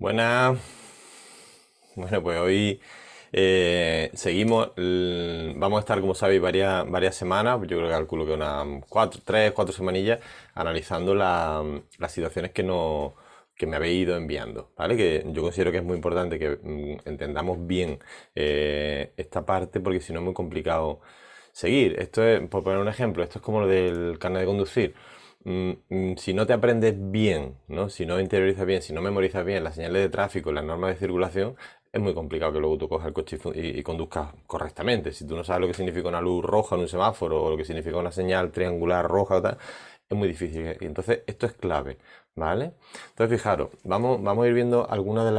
Buenas. Bueno, pues hoy eh, seguimos. vamos a estar, como sabéis, varias, semanas. Yo creo que calculo que unas cuatro, tres, cuatro semanillas analizando las situaciones que no me habéis ido enviando, ¿vale? Que yo considero que es muy importante que mm, entendamos bien eh, esta parte porque si no es muy complicado seguir. Esto es, por poner un ejemplo, esto es como lo del carnet de conducir. Mm, mm, si no te aprendes bien, si no interiorizas bien, si no memorizas bien las señales de tráfico, las normas de circulación, es muy complicado que luego tú cojas el coche y, conduzcas correctamente. Si tú no sabes lo que significa una luz roja en un semáforo o lo que significa una señal triangular roja o tal, es muy difícil. Entonces, esto es clave, ¿vale? Entonces, fijaros, vamos, vamos a ir viendo algunas de,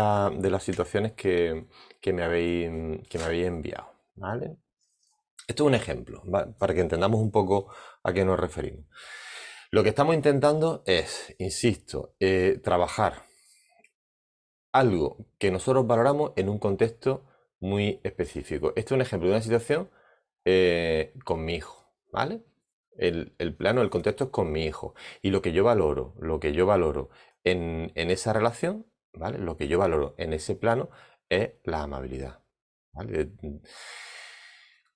las situaciones que, que, me habéis, que me habéis enviado, ¿vale? Esto es un ejemplo, para que entendamos un poco a qué nos referimos. Lo que estamos intentando es, insisto, eh, trabajar algo que nosotros valoramos en un contexto muy específico. Este es un ejemplo de una situación eh, con mi hijo, ¿vale? El, plano, el contexto es con mi hijo. Y lo que yo valoro, lo que yo valoro en, esa relación, ¿vale? Lo que yo valoro en ese plano es la amabilidad.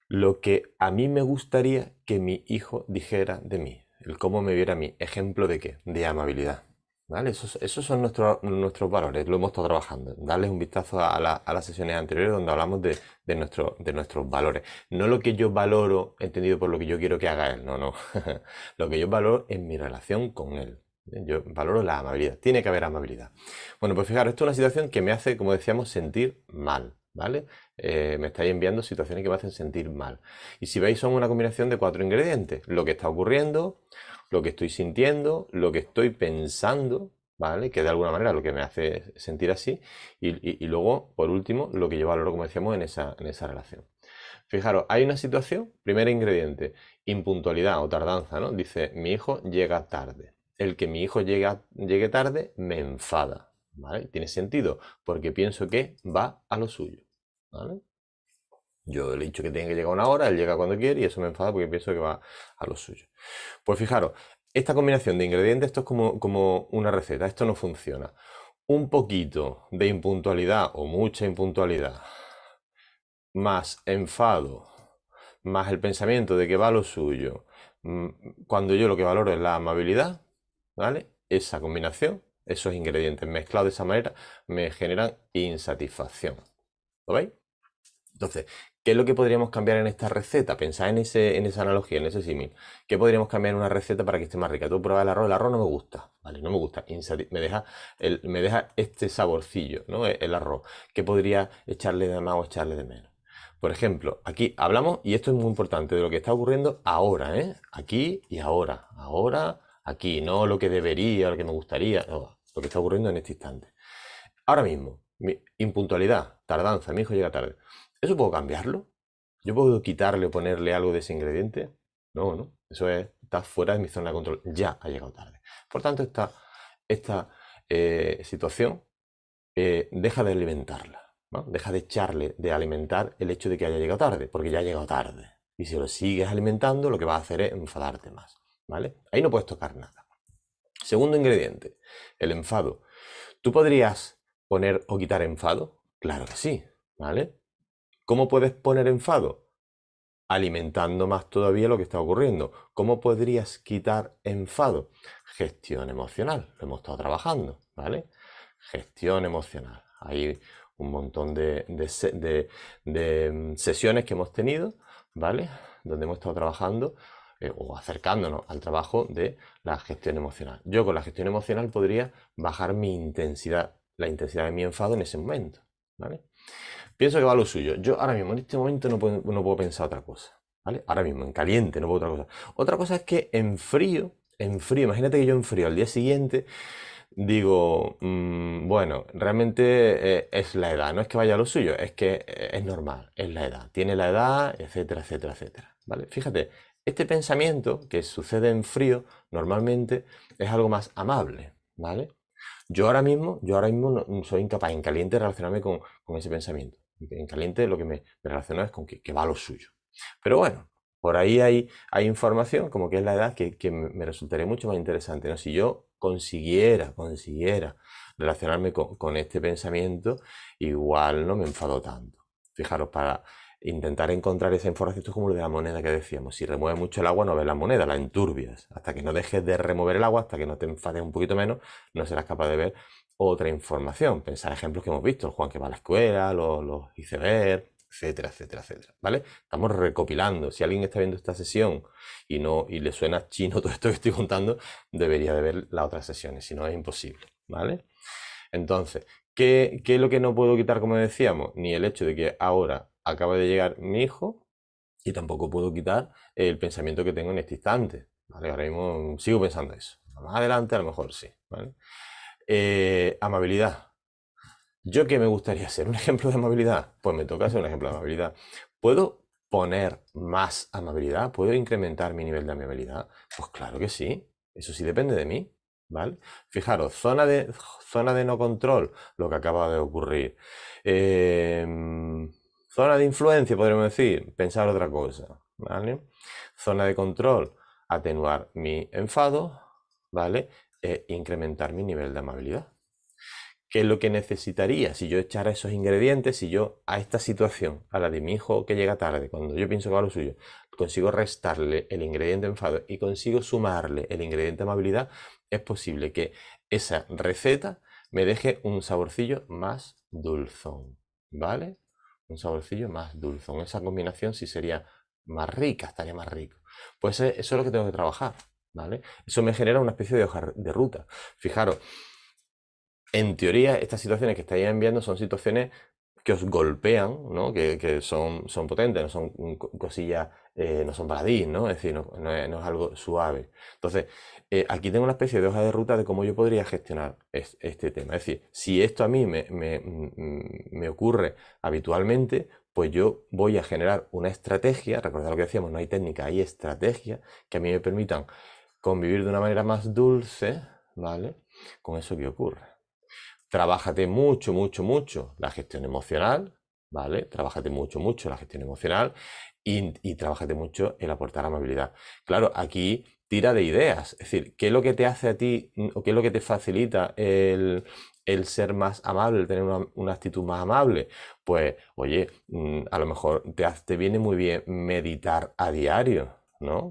Lo que a mí me gustaría que mi hijo dijera de mí el cómo me viera a mí. Ejemplo de qué? De amabilidad. ¿Vale? Esos, son nuestros, nuestros valores, lo hemos estado trabajando. Darles un vistazo a, la, a las sesiones anteriores donde hablamos de, de, nuestro, de nuestros valores. No lo que yo valoro, entendido por lo que yo quiero que haga él, no, no. lo que yo valoro es mi relación con él. Yo valoro la amabilidad, tiene que haber amabilidad. Bueno, pues fijaros, esto es una situación que me hace, como decíamos, sentir mal, ¿vale? Eh, me estáis enviando situaciones que me hacen sentir mal. Y si veis, son una combinación de cuatro ingredientes. Lo que está ocurriendo, lo que estoy sintiendo, lo que estoy pensando, ¿vale? Que de alguna manera lo que me hace sentir así. Y, luego, por último, lo que yo valoro, como decíamos, en esa, en esa relación. Fijaros, hay una situación, primer ingrediente, impuntualidad o tardanza, ¿no? Dice, mi hijo llega tarde. El que mi hijo llegue, llegue tarde me enfada, ¿vale? Tiene sentido, porque pienso que va a lo suyo. Yo le he dicho que tiene que llegar una hora, él llega cuando quiere y eso me enfada porque pienso que va a lo suyo. Pues fijaros, esta combinación de ingredientes, esto es como, una receta, esto no funciona. Un poquito de impuntualidad o mucha impuntualidad, más enfado, más el pensamiento de que va a lo suyo, mm, cuando yo lo que valoro es la amabilidad, ¿vale? Esa combinación, esos ingredientes mezclados de esa manera, me generan insatisfacción. ¿Lo veis? Entonces, ¿qué es lo que podríamos cambiar en esta receta? Pensad en, en esa analogía, en ese símil. ¿Qué podríamos cambiar en una receta para que esté más rica? Tú pruebas el arroz, el arroz no me gusta, ¿vale? No me gusta, me deja, me deja este saborcillo, ¿no? E-, el, arroz. ¿Qué podría echarle de más o echarle de menos? Por ejemplo, aquí hablamos, y esto es muy importante, de lo que está ocurriendo ahora, ¿eh? Aquí y ahora. Ahora, aquí, no lo que debería, lo que me gustaría, no, lo que está ocurriendo en este instante. Ahora mismo, impuntualidad, tardanza, mi hijo llega tarde. ¿Eso puedo cambiarlo? ¿Yo puedo quitarle o ponerle algo de ese ingrediente? No, no. Eso es, está fuera de mi zona de control. Ya ha llegado tarde. Por tanto, esta, esta eh, situación eh, deja de alimentarla. Deja de echarle, de alimentar el hecho de que haya llegado tarde, porque ya ha llegado tarde. Y si lo sigues alimentando, lo que va a hacer es enfadarte más. ¿vale? Ahí no puedes tocar nada. Segundo ingrediente, el enfado. ¿Tú podrías poner o quitar enfado? Claro que sí, ¿vale? ¿Cómo puedes poner enfado? Alimentando más todavía lo que está ocurriendo. ¿Cómo podrías quitar enfado? Gestión emocional. Lo hemos estado trabajando, ¿vale? Gestión emocional. Hay un montón de, mm, sesiones que hemos tenido, ¿vale? Donde hemos estado trabajando eh, o acercándonos al trabajo de la gestión emocional. Yo con la gestión emocional podría bajar mi intensidad, la intensidad de mi enfado en ese momento. ¿vale? Pienso que va lo suyo. Yo ahora mismo, en este momento, no puedo, pensar otra cosa. ¿Vale? Ahora mismo, en caliente, no puedo otra cosa. Otra cosa es que en frío, en frío, imagínate que yo en frío al día siguiente digo, mm, bueno, realmente eh, es la edad, no es que vaya a lo suyo, es que eh, es normal, es la edad, tiene la edad, etcétera, etcétera, etcétera. ¿Vale? Fíjate, este pensamiento que sucede en frío normalmente es algo más amable, ¿vale? Yo ahora mismo, yo ahora mismo soy incapaz en caliente de relacionarme con, con ese pensamiento. En caliente lo que me, relaciona es con que, va lo suyo. Pero bueno, por ahí hay, información, como que es la edad, que, me resultaría mucho más interesante. ¿no? Si yo consiguiera, consiguiera relacionarme con, este pensamiento, igual no me enfado tanto. Fijaros, para intentar encontrar esa información, esto es como lo de la moneda que decíamos, si remueves mucho el agua no ves la moneda, la enturbias, hasta que no dejes de remover el agua, hasta que no te enfades un poquito menos, no serás capaz de ver otra información. pensar ejemplos que hemos visto, el Juan que va a la escuela, los, los ver etcétera, etcétera, etcétera. ¿Vale? Estamos recopilando. Si alguien está viendo esta sesión y no y le suena chino todo esto que estoy contando, debería de ver las otras sesiones, si no es imposible. ¿Vale? Entonces, ¿qué, ¿qué es lo que no puedo quitar, como decíamos? Ni el hecho de que ahora acaba de llegar mi hijo y tampoco puedo quitar el pensamiento que tengo en este instante. ¿vale? Ahora mismo sigo pensando eso. Más adelante a lo mejor sí. ¿vale? Eh, amabilidad. ¿Yo qué me gustaría ser? ¿Un ejemplo de amabilidad? Pues me toca hacer un ejemplo de amabilidad. ¿Puedo poner más amabilidad? ¿Puedo incrementar mi nivel de amabilidad? Pues claro que sí. Eso sí depende de mí. ¿Vale? Fijaros, zona de, zona de no control, lo que acaba de ocurrir. Em, zona de influencia, podríamos decir, pensar otra cosa. ¿Vale? Zona de control, atenuar mi enfado. ¿Vale? E incrementar mi nivel de amabilidad. ¿Qué es lo que necesitaría si yo echara esos ingredientes, si yo a esta situación, a la de mi hijo que llega tarde, cuando yo pienso que va lo suyo, consigo restarle el ingrediente enfado y consigo sumarle el ingrediente amabilidad, es posible que esa receta me deje un saborcillo más dulzón, ¿vale? Un saborcillo más dulzón. Esa combinación sí sería más rica, estaría más rico. Pues eh, eso es lo que tengo que trabajar. Eso me genera una especie de hoja de ruta. Fijaros, en teoría estas situaciones que estáis enviando son situaciones que os golpean, ¿no? que, son, potentes, no son cosillas, eh, no son baladís, ¿no? es decir, no, es, algo suave. Entonces, eh, aquí tengo una especie de hoja de ruta de cómo yo podría gestionar este tema. Es decir, si esto a mí me, mm, me, ocurre habitualmente, pues yo voy a generar una estrategia, recordad lo que decíamos, no hay técnica, hay estrategia que a mí me permitan convivir de una manera más dulce, ¿vale? Con eso que ocurre. Trabájate mucho, mucho, mucho la gestión emocional, ¿vale? Trabájate mucho, mucho la gestión emocional y, y trabájate mucho el aportar amabilidad. Claro, aquí tira de ideas, es decir, ¿qué es lo que te hace a ti mm, o qué es lo que te facilita el, ser más amable, tener una, actitud más amable? Pues, oye, mm, a lo mejor te, te viene muy bien meditar a diario,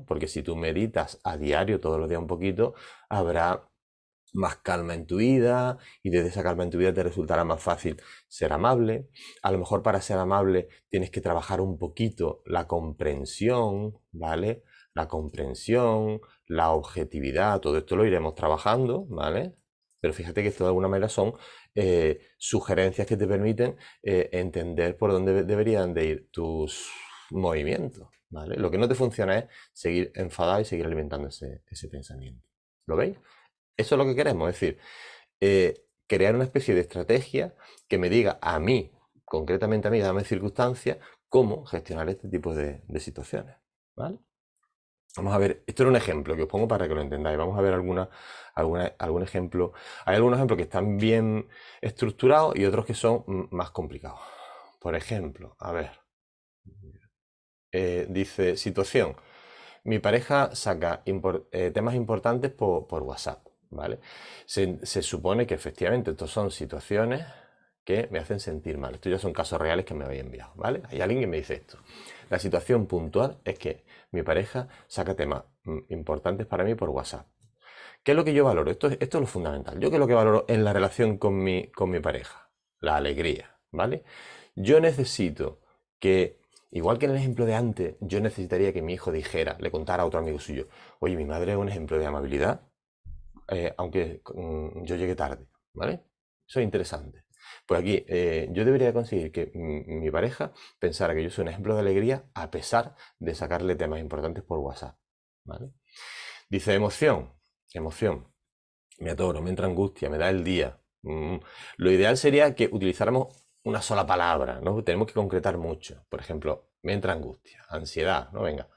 porque si tú meditas a diario, todos los días un poquito, habrá más calma en tu vida y desde esa calma en tu vida te resultará más fácil ser amable. A lo mejor para ser amable tienes que trabajar un poquito la comprensión, ¿vale? La comprensión, la objetividad, todo esto lo iremos trabajando, ¿vale? Pero fíjate que esto de alguna manera son eh, sugerencias que te permiten eh, entender por dónde deberían de ir tus movimientos. Lo que no te funciona es seguir enfadado y seguir alimentando ese, pensamiento. ¿Lo veis? Eso es lo que queremos, es decir, eh, crear una especie de estrategia que me diga a mí, concretamente a mí, dame circunstancias, cómo gestionar este tipo de, situaciones. ¿vale? Vamos a ver, esto era un ejemplo que os pongo para que lo entendáis. Vamos a ver alguna, algún ejemplo. Hay algunos ejemplos que están bien estructurados y otros que son más complicados. Por ejemplo, a ver, eh, dice, situación, mi pareja saca eh, temas importantes por, WhatsApp, ¿vale? Se, supone que efectivamente estos son situaciones que me hacen sentir mal. Estos ya son casos reales que me habéis enviado, ¿vale? Hay alguien que me dice esto. La situación puntual es que mi pareja saca temas mm, importantes para mí por WhatsApp. ¿Qué es lo que yo valoro? Esto, esto es lo fundamental. Yo qué es lo que valoro en la relación con mi, con mi pareja. La alegría, ¿vale? Yo necesito que Igual que en el ejemplo de antes, yo necesitaría que mi hijo dijera, le contara a otro amigo suyo, oye, mi madre es un ejemplo de amabilidad, eh, aunque mm, yo llegue tarde, ¿vale? Eso es interesante. Pues aquí eh, yo debería conseguir que mm, mi pareja pensara que yo soy un ejemplo de alegría a pesar de sacarle temas importantes por WhatsApp, ¿vale? Dice emoción, emoción. Me adoro, me entra angustia, me da el día. Mm, lo ideal sería que utilizáramos una sola palabra, ¿no? Tenemos que concretar mucho. Por ejemplo, me entra angustia, ansiedad, ¿no? Venga,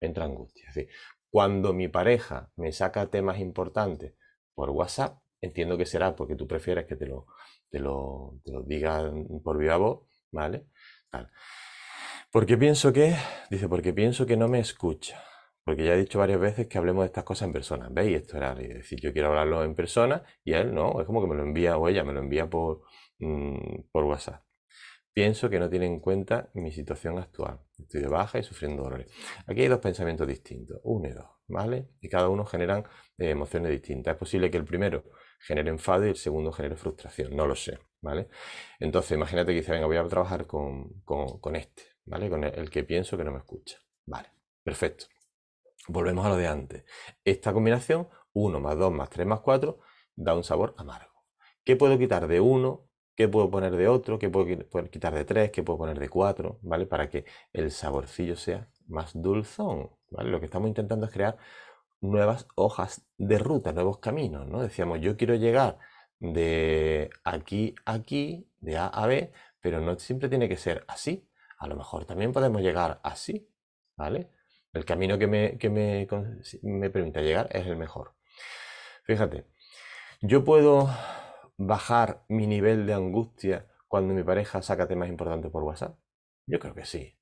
me entra angustia. Decir, cuando mi pareja me saca temas importantes por WhatsApp, entiendo que será porque tú prefieres que te lo, te lo, por viva voz, ¿vale? Tal. Porque pienso que, dice, porque pienso que no me escucha. Porque ya he dicho varias veces que hablemos de estas cosas en persona. ¿Veis? Esto era es decir, yo quiero hablarlo en persona y él no, es como que me lo envía o ella me lo envía por, Mm, por WhatsApp. Pienso que no tiene en cuenta mi situación actual. Estoy de baja y sufriendo dolores. Aquí hay dos pensamientos distintos, uno y dos, ¿vale? Y cada uno generan eh, emociones distintas. Es posible que el primero genere enfado y el segundo genere frustración, no lo sé, ¿vale? Entonces, imagínate que dice, venga, voy a trabajar con, este, ¿vale? Con el, que pienso que no me escucha. Vale, perfecto. Volvemos a lo de antes. Esta combinación, uno más dos más tres más cuatro, da un sabor amargo. ¿Qué puedo quitar de 1 qué puedo poner de otro, qué puedo quitar de tres, qué puedo poner de cuatro, ¿vale? Para que el saborcillo sea más dulzón, ¿vale? Lo que estamos intentando es crear nuevas hojas de ruta, nuevos caminos, ¿no? Decíamos, yo quiero llegar de aquí a aquí, de A a B, pero no siempre tiene que ser así. A lo mejor también podemos llegar así, ¿vale? El camino que me, que me permita llegar es el mejor. Fíjate, yo puedo bajar mi nivel de angustia cuando mi pareja saca temas importantes por WhatsApp? Yo creo que sí.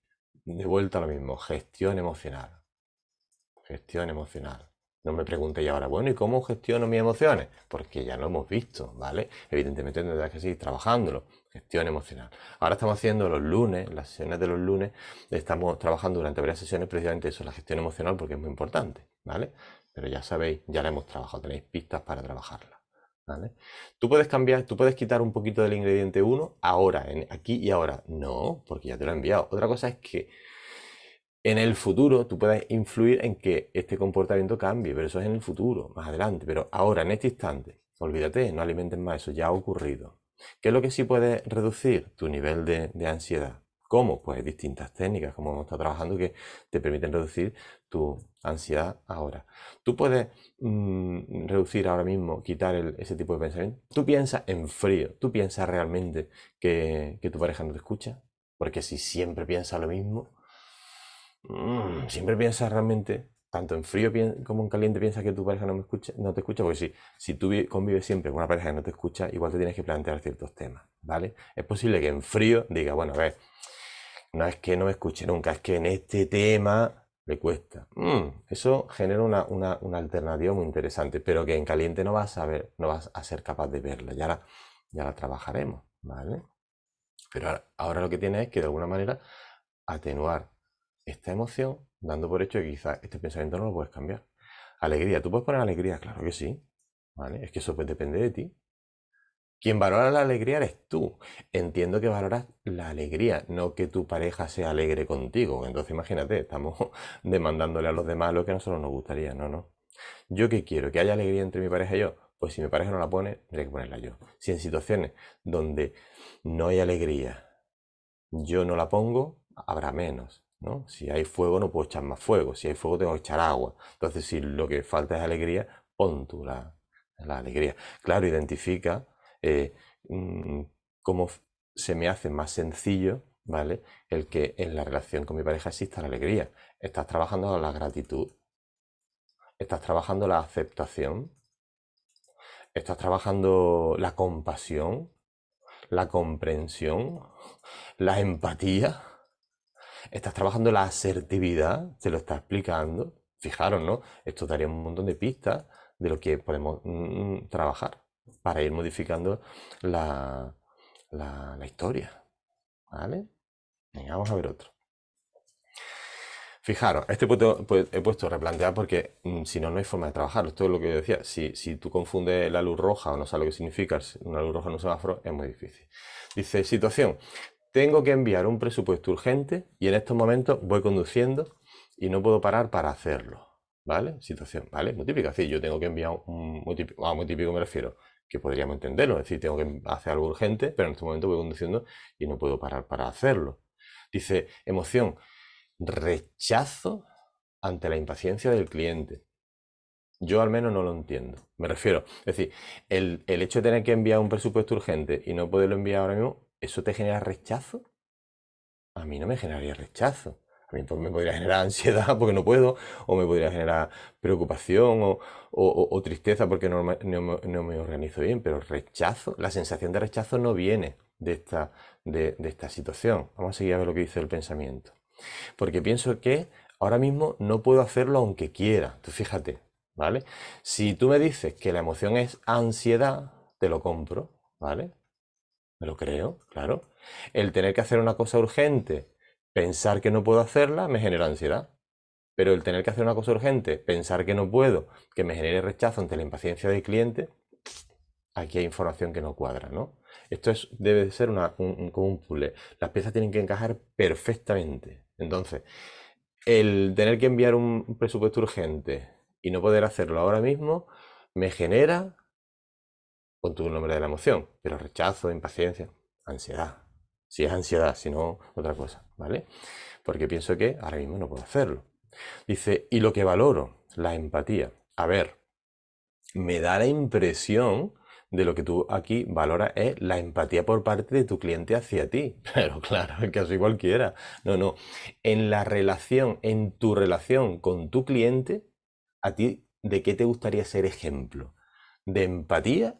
De vuelta a lo mismo, gestión emocional. Gestión emocional. No me preguntéis ahora, bueno, ¿y cómo gestiono mis emociones? Porque ya lo hemos visto, ¿vale? Evidentemente tendrás que seguir trabajándolo. Gestión emocional. Ahora estamos haciendo los lunes, las sesiones de los lunes, estamos trabajando durante varias sesiones precisamente eso, la gestión emocional, porque es muy importante, ¿vale? Pero ya sabéis, ya la hemos trabajado, tenéis pistas para trabajarla. ¿Vale? Tú puedes cambiar, tú puedes quitar un poquito del ingrediente 1 ahora, en, aquí y ahora. No, porque ya te lo he enviado. Otra cosa es que en el futuro tú puedes influir en que este comportamiento cambie, pero eso es en el futuro, más adelante. Pero ahora, en este instante, olvídate, no alimentes más, eso ya ha ocurrido. ¿Qué es lo que sí puede reducir? Tu nivel de ansiedad. ¿Cómo? Pues hay distintas técnicas, como hemos estado trabajando, que te permiten reducir tu ansiedad ahora. Tú puedes mm, reducir ahora mismo, quitar ese tipo de pensamiento. Tú piensas en frío, tú piensas realmente que, tu pareja no te escucha, porque si siempre piensas lo mismo, mm, siempre piensas realmente, tanto en frío como en caliente, piensas que tu pareja no, me escucha, no te escucha, porque si, si tú convives siempre con una pareja que no te escucha, igual te tienes que plantear ciertos temas, ¿vale? Es posible que en frío diga, bueno, a ver, no es que no me escuche nunca, es que en este tema le cuesta. Mm, eso genera una, alternativa muy interesante, pero que en caliente no vas a ver, no vas a ser capaz de verla. Ya la, ya la trabajaremos, ¿vale? Pero ahora, lo que tienes es que de alguna manera atenuar esta emoción, dando por hecho que quizás este pensamiento no lo puedes cambiar. Alegría, tú puedes poner alegría, claro que sí. Es que eso pues depende de ti. Quien valora la alegría eres tú. Entiendo que valoras la alegría, no que tu pareja sea alegre contigo. Entonces imagínate, estamos demandándole a los demás lo que a nosotros nos gustaría, no, no. ¿Yo qué quiero? ¿Que haya alegría entre mi pareja y yo? Pues si mi pareja no la pone, tendré que ponerla yo. Si en situaciones donde no hay alegría, yo no la pongo, habrá menos. ¿no? Si hay fuego, no puedo echar más fuego. Si hay fuego, tengo que echar agua. Entonces, si lo que falta es alegría, pon tú la alegría. Claro, identifica eh, mm, cómo se me hace más sencillo, ¿vale? El que en la relación con mi pareja exista la alegría. Estás trabajando la gratitud, estás trabajando la aceptación, estás trabajando la compasión, la comprensión, la empatía, estás trabajando la asertividad, te lo está explicando. Fijaros, ¿no? Esto daría un montón de pistas de lo que podemos mm, mm, trabajar para ir modificando la, historia. ¿Vale? Venga, vamos a ver otro. Fijaros, este he puesto pues, replantear porque mm, si no, no hay forma de trabajar. Esto es lo que yo decía. Si, tú confundes la luz roja o no sabes lo que significa una luz roja en un semáforo, es muy difícil. Dice, situación, tengo que enviar un presupuesto urgente y en estos momentos voy conduciendo y no puedo parar para hacerlo. ¿Vale? Situación, ¿vale? Muy típica. yo tengo que enviar un... Muy ah, muy típico me refiero que podríamos entenderlo, es decir, tengo que hacer algo urgente, pero en este momento voy conduciendo y no puedo parar para hacerlo. Dice, emoción, rechazo ante la impaciencia del cliente. Yo al menos no lo entiendo. Me refiero, es decir, el, el hecho de tener que enviar un presupuesto urgente y no poderlo enviar ahora mismo, ¿eso te genera rechazo? A mí no me generaría rechazo. A mí me podría generar ansiedad porque no puedo, o me podría generar preocupación o, tristeza porque no, me organizo bien, pero rechazo, la sensación de rechazo no viene de esta, de esta situación. Vamos a seguir a ver lo que dice el pensamiento. Porque pienso que ahora mismo no puedo hacerlo aunque quiera. Tú fíjate, ¿vale? Si tú me dices que la emoción es ansiedad, te lo compro, ¿vale? Me lo creo, claro. El tener que hacer una cosa urgente pensar que no puedo hacerla me genera ansiedad. Pero el tener que hacer una cosa urgente, pensar que no puedo, que me genere rechazo ante la impaciencia del cliente, aquí hay información que no cuadra, ¿no? Esto es, debe ser un, como un puzzle. Las piezas tienen que encajar perfectamente. Entonces, el tener que enviar un presupuesto urgente y no poder hacerlo ahora mismo me genera, con tu nombre de la emoción, pero rechazo, impaciencia, ansiedad si es ansiedad, si no, otra cosa, ¿vale? Porque pienso que ahora mismo no puedo hacerlo. Dice, y lo que valoro, la empatía. A ver, me da la impresión de lo que tú aquí valoras es la empatía por parte de tu cliente hacia ti. Pero claro, en casi cualquiera. No, no. En la relación, en tu relación con tu cliente, a ti, ¿de qué te gustaría ser ejemplo? ¿De empatía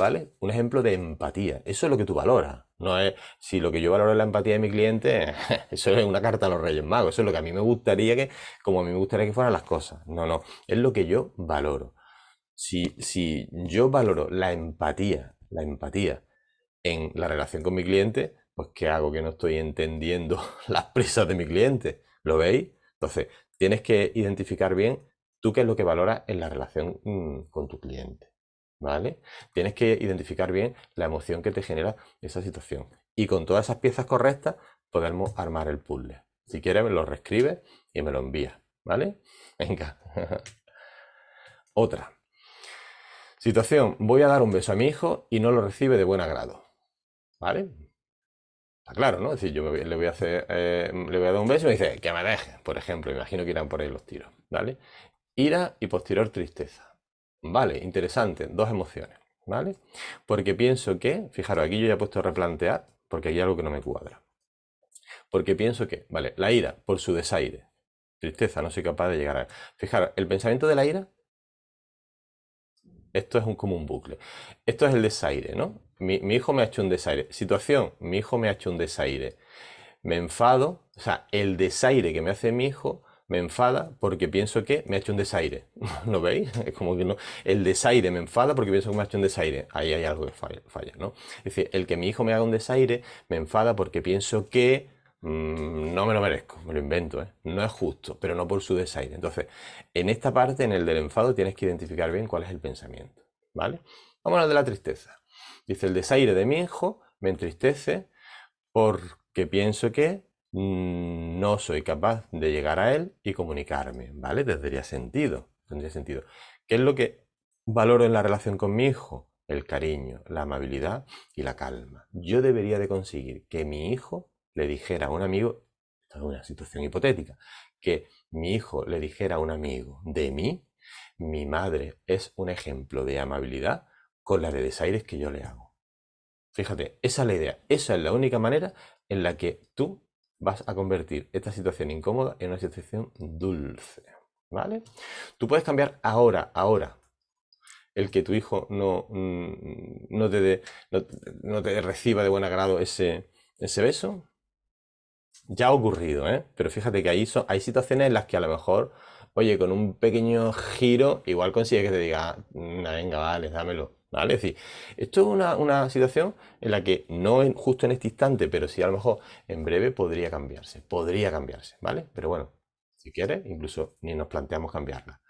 ¿vale? Un ejemplo de empatía. Eso es lo que tú valoras. No es, si lo que yo valoro es la empatía de mi cliente, eso es una carta a los Reyes Magos. Eso es lo que a mí me gustaría que, como a mí me gustaría que fueran las cosas. No, no. Es lo que yo valoro. Si, si yo valoro la empatía, la empatía en la relación con mi cliente, pues ¿qué hago que no estoy entendiendo las prisas de mi cliente? ¿Lo veis? Entonces, tienes que identificar bien tú qué es lo que valoras en la relación mm, con tu cliente. ¿vale? Tienes que identificar bien la emoción que te genera esa situación. Y con todas esas piezas correctas podemos armar el puzzle. Si quieres me lo reescribe y me lo envía, ¿vale? Venga. Otra. Situación, voy a dar un beso a mi hijo y no lo recibe de buen agrado. ¿Vale? Está claro, ¿no? Es decir, yo le, voy a hacer, eh, le voy a dar un beso y me dice, que me deje, por ejemplo, imagino que irán por ahí los tiros, ¿vale? Ira y posterior tristeza. Vale, interesante, dos emociones, ¿vale? Porque pienso que, fijaros, aquí yo ya he puesto replantear, porque hay algo que no me cuadra. Porque pienso que, vale, la ira, por su desaire, tristeza, no soy capaz de llegar a... Fijaros, el pensamiento de la ira, esto es un, como un bucle. Esto es el desaire, ¿no? mi hijo me ha hecho un desaire. Situación, mi hijo me ha hecho un desaire. Me enfado, o sea, el desaire que me hace mi hijo me enfada porque pienso que me ha hecho un desaire. ¿Lo veis? Es como que no. El desaire me enfada porque pienso que me ha hecho un desaire. Ahí hay algo que falla, ¿no? Es el que mi hijo me haga un desaire me enfada porque pienso que mm, no me lo merezco, me lo invento, ¿eh? No es justo, pero no por su desaire. Entonces, en esta parte, en el del enfado, tienes que identificar bien cuál es el pensamiento, ¿vale? Vamos la de la tristeza. Dice, el desaire de mi hijo me entristece porque pienso que Mm, no soy capaz de llegar a él y comunicarme, ¿vale? Tendría sentido, tendría sentido. ¿Qué es lo que valoro en la relación con mi hijo? El cariño, la amabilidad y la calma. Yo debería de conseguir que mi hijo le dijera a un amigo, esto es una situación hipotética, que mi hijo le dijera a un amigo de mí, mi madre es un ejemplo de amabilidad con la de desaires que yo le hago. Fíjate, esa es la idea, esa es la única manera en la que tú vas a convertir esta situación incómoda en una situación dulce. ¿Vale? Tú puedes cambiar ahora, ahora, el que tu hijo no, mm, no, te, no, te reciba de buen agrado ese, ese, beso. Ya ha ocurrido, ¿eh? Pero fíjate que hay, hay situaciones en las que a lo mejor, oye, con un pequeño giro, igual consigue que te diga, ah, mm, venga, vale, dámelo. ¿Vale? Es decir, esto es una, situación en la que no justo en este instante, pero sí a lo mejor en breve podría cambiarse, podría cambiarse, ¿vale? Pero bueno, si quieres, incluso ni nos planteamos cambiarla.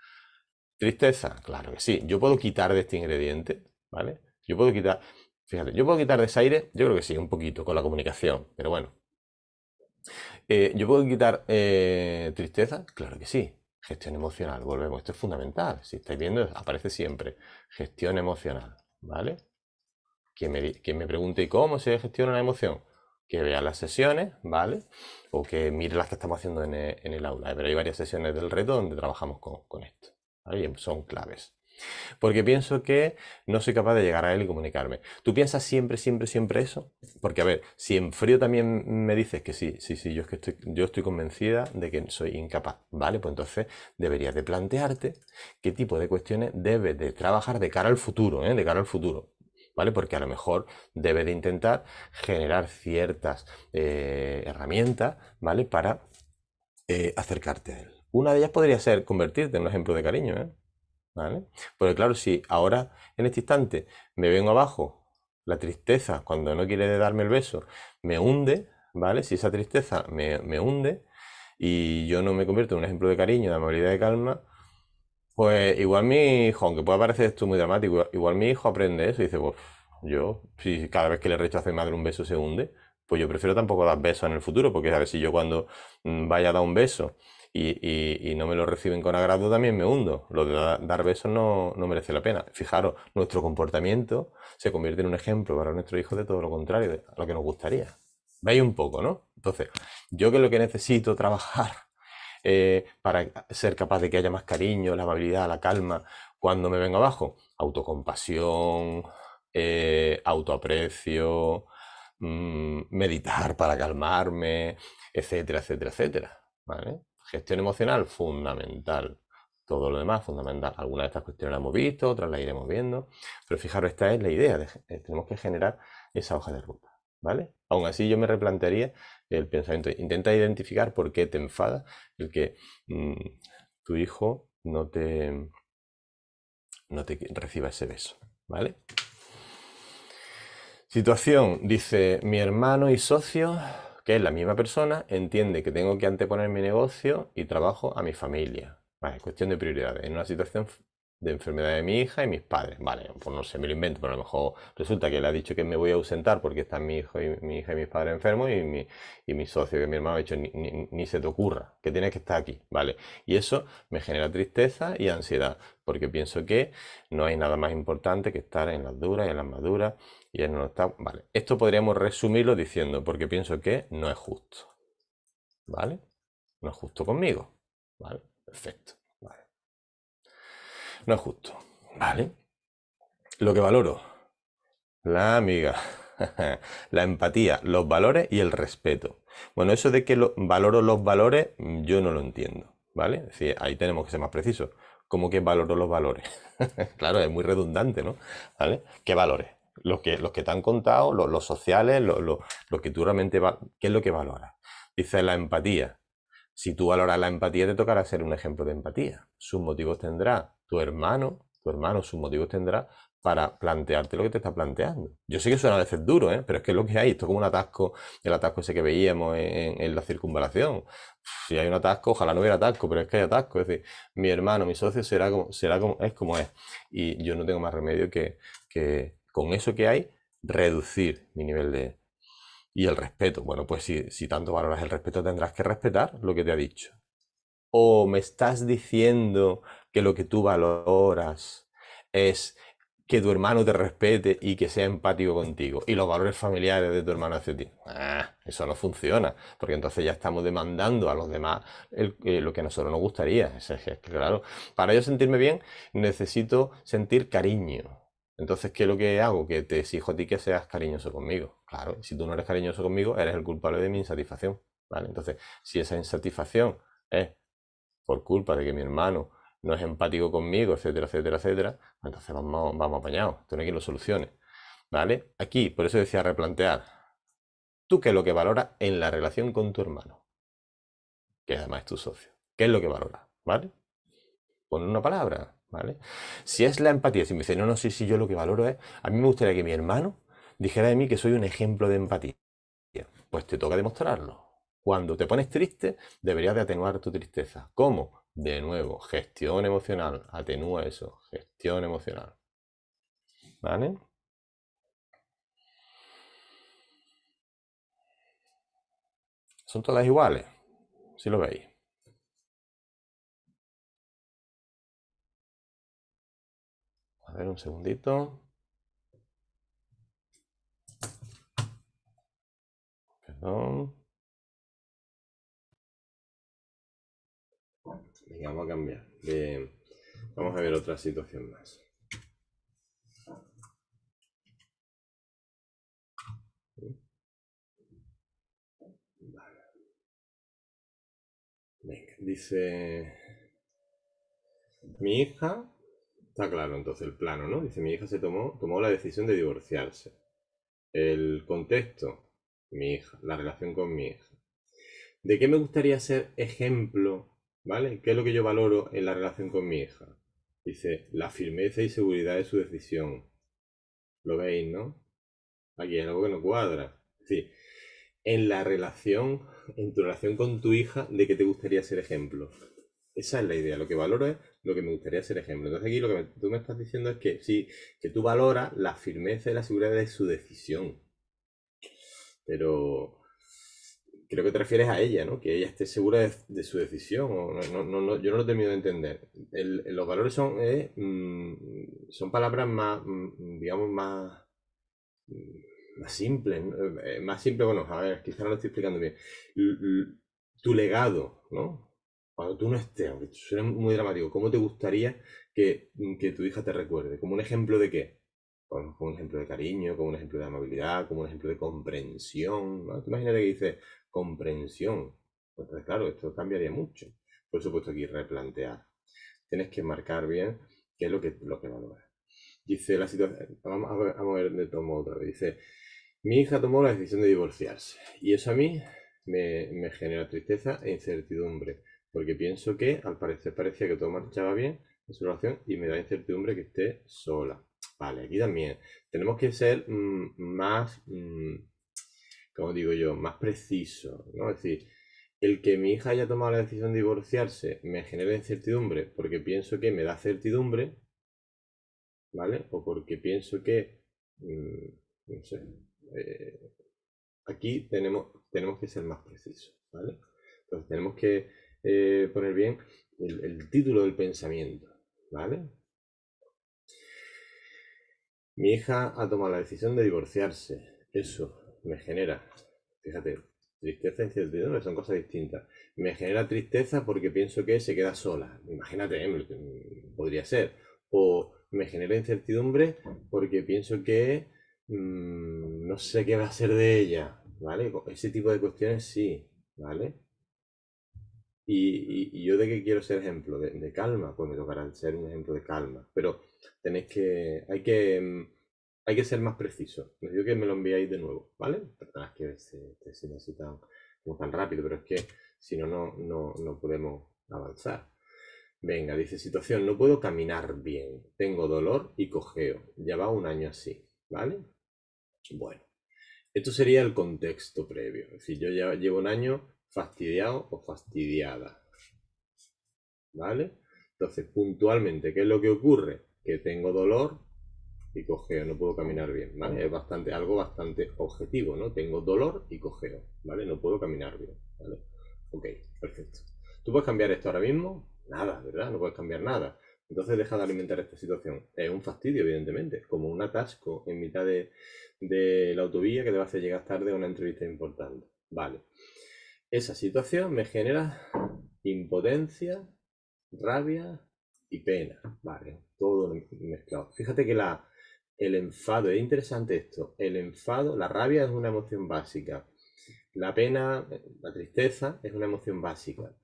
Tristeza, claro que sí. Yo puedo quitar de este ingrediente, ¿vale? Yo puedo quitar, fíjate, yo puedo quitar desaire, yo creo que sí, un poquito con la comunicación, pero bueno. Eh, ¿Yo puedo quitar eh, tristeza? Claro que sí. Gestión emocional, volvemos, esto es fundamental. Si estáis viendo, aparece siempre. Gestión emocional, ¿vale? Quien me, quien me pregunte cómo se gestiona la emoción, que vea las sesiones, ¿vale? O que mire las que estamos haciendo en el, en el aula. ¿eh? Pero hay varias sesiones del reto donde trabajamos con, con esto. ¿vale? son claves. Porque pienso que no soy capaz de llegar a él y comunicarme. ¿Tú piensas siempre, siempre, siempre eso? Porque, a ver, si en frío también me dices que sí, sí, sí, yo, estoy, yo estoy convencida de que soy incapaz, ¿vale? Pues entonces deberías de plantearte qué tipo de cuestiones debes de trabajar de cara al futuro, ¿eh? De cara al futuro. ¿Vale? Porque a lo mejor debes de intentar generar ciertas eh, herramientas, ¿vale? Para eh, acercarte a él. Una de ellas podría ser convertirte en un ejemplo de cariño, ¿eh? ¿vale? Porque claro, si ahora en este instante me vengo abajo, la tristeza cuando no quiere darme el beso me hunde, ¿vale? Si esa tristeza me, hunde y yo no me convierto en un ejemplo de cariño, de amabilidad, de calma, pues igual mi hijo, aunque pueda parecer esto muy dramático, igual mi hijo aprende eso y dice, pues yo, si cada vez que le rechazo a mi madre un beso se hunde, pues yo prefiero tampoco dar besos en el futuro, porque a ver si yo cuando mm, vaya a dar un beso y, no me lo reciben con agrado, también me hundo. Lo de dar besos no, merece la pena. Fijaros, nuestro comportamiento se convierte en un ejemplo para nuestro hijo de todo lo contrario, a lo que nos gustaría. Veis un poco, ¿no? Entonces, yo que es lo que necesito trabajar eh, para ser capaz de que haya más cariño, la amabilidad, la calma, cuando me venga abajo, autocompasión, eh, autoaprecio, mm, meditar para calmarme, etcétera, etcétera, etcétera. ¿Vale? Gestión emocional, fundamental. Todo lo demás, fundamental. Algunas de estas cuestiones las hemos visto, otras las iremos viendo. Pero fijaros, esta es la idea. Eh, tenemos que generar esa hoja de ruta. ¿Vale? Aún así yo me replantearía el pensamiento. Intenta identificar por qué te enfada el que mm, tu hijo no te, no te reciba ese beso. ¿Vale? Situación, dice mi hermano y socio es la misma persona, entiende que tengo que anteponer mi negocio y trabajo a mi familia. es cuestión de prioridades. En una situación de enfermedad de mi hija y mis padres. Vale, pues no sé, me lo invento, pero a lo mejor resulta que le ha dicho que me voy a ausentar porque están mi hijo y mi hija y mis padres enfermos y mi, socio que mi hermano ha dicho ni, se te ocurra, que tienes que estar aquí, ¿vale? Y eso me genera tristeza y ansiedad, porque pienso que no hay nada más importante que estar en las duras y en las maduras y no está. esto podríamos resumirlo diciendo, porque pienso que no es justo. ¿Vale? No es justo conmigo. ¿Vale? Perfecto. Vale. No es justo. ¿Vale? Lo que valoro. La amiga. la empatía, los valores y el respeto. Bueno, eso de que valoro los valores, yo no lo entiendo. ¿Vale? ahí tenemos que ser más precisos. ¿Cómo que valoro los valores? claro, es muy redundante, ¿no? ¿Vale? ¿Qué valores? que, los que te han contado, los, sociales, los, que tú realmente... Va, ¿Qué es lo que valoras? Dice la empatía. Si tú valoras la empatía, te tocará ser un ejemplo de empatía. Sus motivos tendrá tu hermano, tu hermano, sus motivos tendrá para plantearte lo que te está planteando. Yo sé que suena a veces duro, ¿eh? pero es que es lo que hay. Esto es como un atasco, el atasco ese que veíamos en, la circunvalación. Si hay un atasco, ojalá no hubiera atasco, pero es que hay atasco. Es decir, mi hermano, mi socio será como, será como, es como es. Y yo no tengo más remedio que, con eso que hay, reducir mi nivel de... Y el respeto, bueno, pues si, si tanto valoras el respeto tendrás que respetar lo que te ha dicho. O me estás diciendo que lo que tú valoras es que tu hermano te respete y que sea empático contigo. Y los valores familiares de tu hermano hacia ti. Ah, eso no funciona, porque entonces ya estamos demandando a los demás eh, lo que a nosotros nos gustaría. Es, claro, para yo sentirme bien necesito sentir cariño. Entonces, ¿qué es lo que hago? Que te exijo a ti que seas cariñoso conmigo. Claro, si tú no eres cariñoso conmigo, eres el culpable de mi insatisfacción. ¿vale? Entonces, si esa insatisfacción es por culpa de que mi hermano no es empático conmigo, etcétera, etcétera, etcétera, pues entonces vamos, apañados. Tú que quien lo solucione. ¿Vale? Aquí, por eso decía replantear. ¿Tú qué es lo que valora en la relación con tu hermano? Que además es tu socio. ¿Qué es lo que valora? ¿Vale? Pon una palabra, si es la empatía, si me dice, no, no, sé si yo lo que valoro es, a mí me gustaría que mi hermano dijera de mí que soy un ejemplo de empatía. Pues te toca demostrarlo. Cuando te pones triste, deberías de atenuar tu tristeza. ¿Cómo? De nuevo, gestión emocional. Atenúa eso, gestión emocional. ¿Vale? Son todas iguales, si lo veis. A ver un segundito. Perdón. Venga, vamos a cambiar. Vamos a ver otra situación más. dice mi hija Está claro, entonces el plano, ¿no? Dice, mi hija se tomó, tomó la decisión de divorciarse. El contexto, mi hija, la relación con mi hija. ¿De qué me gustaría ser ejemplo, ¿vale? ¿Qué es lo que yo valoro en la relación con mi hija? Dice, la firmeza y seguridad de su decisión. ¿Lo veis, no? Aquí hay algo que no cuadra. Sí, en la relación, en tu relación con tu hija, de qué te gustaría ser ejemplo. Esa es la idea. Lo que valoro es lo que me gustaría hacer ejemplo. Entonces aquí lo que tú me estás diciendo es que sí, que tú valoras la firmeza y la seguridad de su decisión. Pero creo que te refieres a ella, ¿no? Que ella esté segura de, su decisión. yo no lo termino de entender. los valores son, eh, mm, son palabras más, mm, digamos, más... simples, mm, más simples eh, más simple, bueno, a ver, quizá no lo estoy explicando bien. tu legado, ¿no? cuando tú no estés, aunque muy dramático, ¿cómo te gustaría mm, que, tu hija te recuerde? ¿Como un ejemplo de qué? Como un ejemplo de cariño, como un ejemplo de amabilidad, como un ejemplo de comprensión. imagínate que dice comprensión. Pues claro, esto cambiaría mucho. Por supuesto, aquí replantear. Tienes que marcar bien qué es lo que, lo que valoras. Dice la situación. Vamos a ver, de todo modo otra vez. Dice: Mi hija tomó la decisión de divorciarse. Y eso a mí me genera tristeza e incertidumbre porque pienso que al parecer parecía que todo marchaba bien en su relación y me da incertidumbre que esté sola. Vale, aquí también tenemos que ser mm, más, mm, ¿Cómo como digo yo, más preciso, ¿no? Es decir, el que mi hija haya tomado la decisión de divorciarse me genera incertidumbre porque pienso que me da certidumbre, ¿vale? O porque pienso que, mm, no sé, eh, aquí tenemos, tenemos que ser más precisos, ¿vale? Entonces tenemos que eh, poner bien el, título del pensamiento, ¿vale? Mi hija ha tomado la decisión de divorciarse. Eso me genera, fíjate, tristeza e incertidumbre son cosas distintas. Me genera tristeza porque pienso que se queda sola. Imagínate, ¿eh? mm, podría ser. O me genera incertidumbre porque pienso que mm, no sé qué va a ser de ella. ¿Vale? Ese tipo de cuestiones sí, ¿vale? Y, yo de qué quiero ser ejemplo, de, calma, pues me tocará ser un ejemplo de calma. Pero tenéis que, hay que, mm, hay que ser más preciso. Les digo que me lo enviáis de nuevo, ¿vale? es que se, se necesita tan rápido, pero es que si no, no, podemos avanzar. Venga, dice situación, no puedo caminar bien, tengo dolor y cojeo. Lleva un año así, ¿vale? Bueno, esto sería el contexto previo. Es decir, yo ya llevo un año fastidiado o fastidiada. ¿Vale? Entonces, puntualmente, ¿qué es lo que ocurre? Que tengo dolor y cogeo, no puedo caminar bien, ¿vale? Es bastante, algo bastante objetivo, ¿no? Tengo dolor y cogeo, ¿vale? No puedo caminar bien, ¿vale? Ok, perfecto. ¿Tú puedes cambiar esto ahora mismo? Nada, ¿verdad? No puedes cambiar nada. Entonces deja de alimentar esta situación. Es un fastidio, evidentemente, como un atasco en mitad de, de la autovía que te va a hacer llegar tarde a una entrevista importante. Vale. Esa situación me genera impotencia, rabia y pena. Vale, todo mezclado. Fíjate que la, el enfado, es interesante esto. El enfado, la rabia es una emoción básica. La pena, la tristeza es una emoción básica.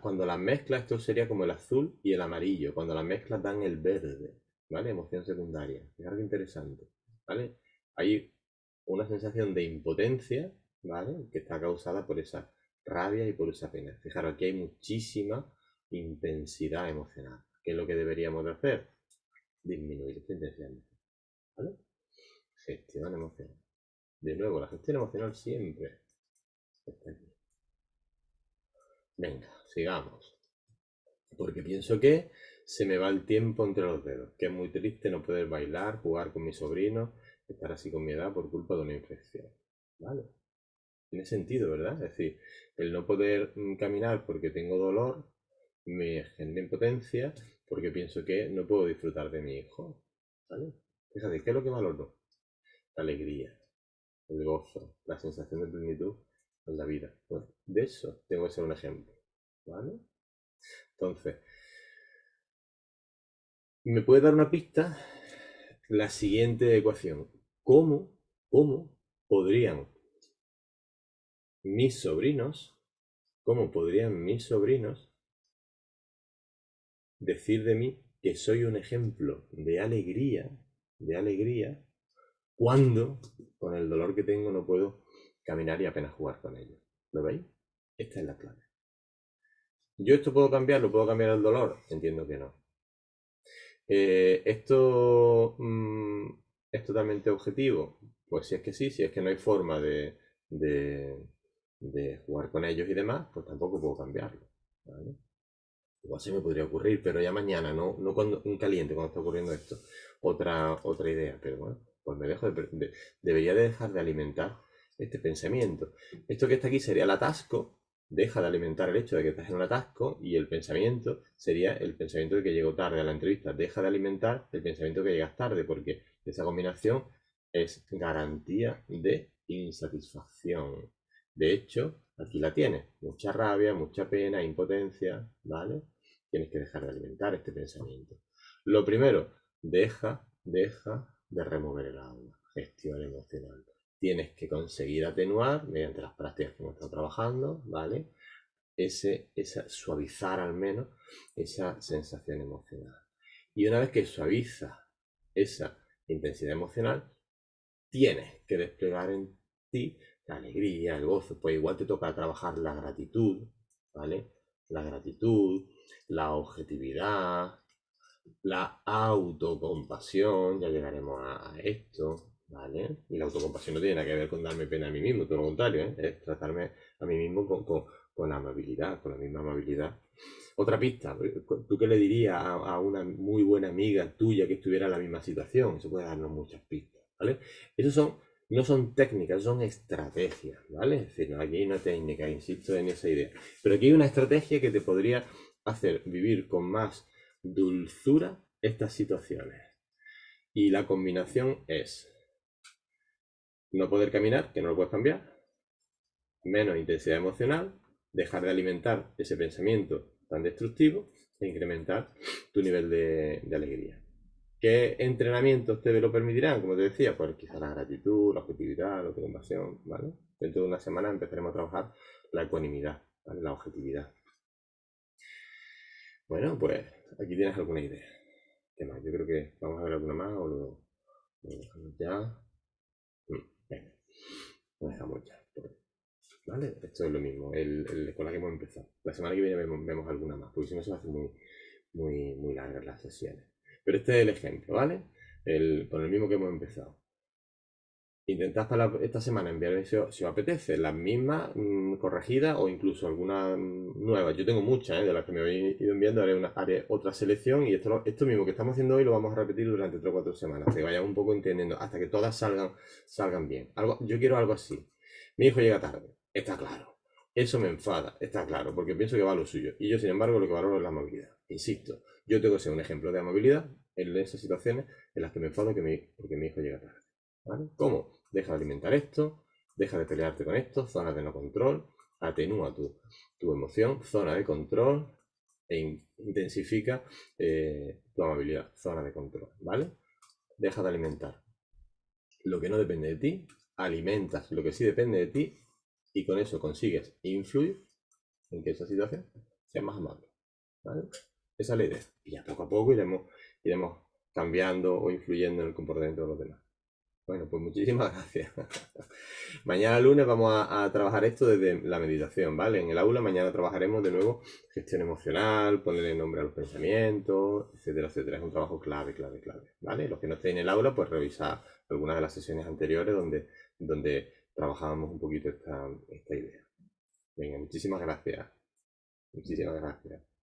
cuando las mezclas, esto sería como el azul y el amarillo. Cuando las mezclas dan el verde, ¿vale? Emoción secundaria. Es algo interesante, ¿vale? Hay una sensación de impotencia ¿vale? Que está causada por esa rabia y por esa pena. Fijaros, aquí hay muchísima intensidad emocional. ¿Qué es lo que deberíamos de hacer? Disminuir esta intensidad emocional. ¿Vale? Gestión emocional. De nuevo, la gestión emocional siempre está aquí. Venga, sigamos. Porque pienso que se me va el tiempo entre los dedos, que es muy triste no poder bailar, jugar con mi sobrino, estar así con mi edad por culpa de una infección. ¿Vale? Tiene sentido, ¿verdad? Es decir, el no poder mm, caminar porque tengo dolor me genera impotencia porque pienso que no puedo disfrutar de mi hijo. ¿Vale? decir, ¿qué es lo que valoro? La alegría, el gozo, la sensación de plenitud en la vida. Bueno, de eso tengo que ser un ejemplo. ¿Vale? Entonces, me puede dar una pista la siguiente ecuación. ¿Cómo, cómo podrían mis sobrinos, ¿cómo podrían mis sobrinos decir de mí que soy un ejemplo de alegría, de alegría, cuando con el dolor que tengo no puedo caminar y apenas jugar con ellos? ¿Lo veis? Esta es la clave. ¿Yo esto puedo ¿Lo ¿Puedo cambiar el dolor? Entiendo que no. Eh, ¿Esto mm, es totalmente objetivo? Pues si es que sí, si es que no hay forma de, de jugar con ellos y demás, pues tampoco puedo cambiarlo. ¿vale? Igual se me podría ocurrir, pero ya mañana, no, no cuando, en caliente, cuando está ocurriendo esto, otra, otra idea, pero bueno, pues me dejo de, debería de dejar de alimentar este pensamiento. Esto que está aquí sería el atasco, deja de alimentar el hecho de que estás en un atasco y el pensamiento sería el pensamiento de que llego tarde a la entrevista, deja de alimentar el pensamiento de que llegas tarde, porque esa combinación es garantía de insatisfacción. De hecho, aquí la tienes. Mucha rabia, mucha pena, impotencia, ¿vale? Tienes que dejar de alimentar este pensamiento. Lo primero, deja, deja de remover el alma, gestión emocional. Tienes que conseguir atenuar mediante las prácticas que hemos estado trabajando, ¿vale? Ese, esa, suavizar al menos esa sensación emocional. Y una vez que suaviza esa intensidad emocional, tienes que desplegar en ti la alegría, el gozo, pues igual te toca trabajar la gratitud, ¿vale? La gratitud, la objetividad, la autocompasión, ya llegaremos a, esto, ¿vale? Y la autocompasión no tiene nada que ver con darme pena a mí mismo, todo lo contrario, ¿eh? es tratarme a mí mismo con, con, amabilidad, con la misma amabilidad. Otra pista, ¿tú qué le dirías a, una muy buena amiga tuya que estuviera en la misma situación? Eso puede darnos muchas pistas, ¿vale? Esos son no son técnicas, son estrategias, ¿vale? Es decir, no, aquí hay una técnica, insisto en esa idea. Pero aquí hay una estrategia que te podría hacer vivir con más dulzura estas situaciones. Y la combinación es no poder caminar, que no lo puedes cambiar, menos intensidad emocional, dejar de alimentar ese pensamiento tan destructivo e incrementar tu nivel de alegría. ¿Qué entrenamientos te lo permitirán? Como te decía, pues quizás la gratitud, la objetividad, la compasión ¿vale? Dentro de una semana empezaremos a trabajar la ecuanimidad, ¿vale? La objetividad. Bueno, pues aquí tienes alguna idea. ¿Qué más? Yo creo que vamos a ver alguna más o lo, dejamos ya. Mm, venga, lo dejamos ya. ¿Vale? Esto es lo mismo, el, con la que hemos empezado. La semana que viene vemos, alguna más, porque si no se van a hacer muy, muy largas las sesiones. Pero este es el ejemplo, ¿vale? El, con el mismo que hemos empezado. Intentad para esta semana enviar si, os apetece las mismas mm, corregida corregidas o incluso algunas mm, nuevas. Yo tengo muchas ¿eh? de las que me habéis ido enviando, haré, una, otra selección y esto, esto mismo que estamos haciendo hoy lo vamos a repetir durante 3 o 4 semanas, que vayamos un poco entendiendo, hasta que todas salgan, salgan bien. Algo, yo quiero algo así. Mi hijo llega tarde, está claro. Eso me enfada, está claro, porque pienso que va lo suyo. Y yo, sin embargo, lo que valoro es la movilidad. Insisto, yo tengo que ser un ejemplo de amabilidad en esas situaciones en las que me enfado que porque mi hijo llega tarde. ¿vale? ¿Cómo? Deja de alimentar esto, deja de pelearte con esto, zona de no control, atenúa tu, emoción, zona de control e intensifica eh, tu amabilidad, zona de control, ¿vale? Deja de alimentar lo que no depende de ti, alimentas lo que sí depende de ti y con eso consigues influir en que esa situación sea más amable, ¿vale? Esa es la idea. Y ya poco a poco iremos, iremos cambiando o influyendo en el comportamiento de los demás. Bueno, pues muchísimas gracias. mañana lunes vamos a, trabajar esto desde la meditación, ¿vale? En el aula mañana trabajaremos de nuevo gestión emocional, ponerle nombre a los pensamientos, etcétera, etcétera. Es un trabajo clave, clave, clave, ¿vale? Los que no estén en el aula, pues revisar algunas de las sesiones anteriores donde, donde trabajábamos un poquito esta, esta idea. Venga, muchísimas gracias. Muchísimas gracias.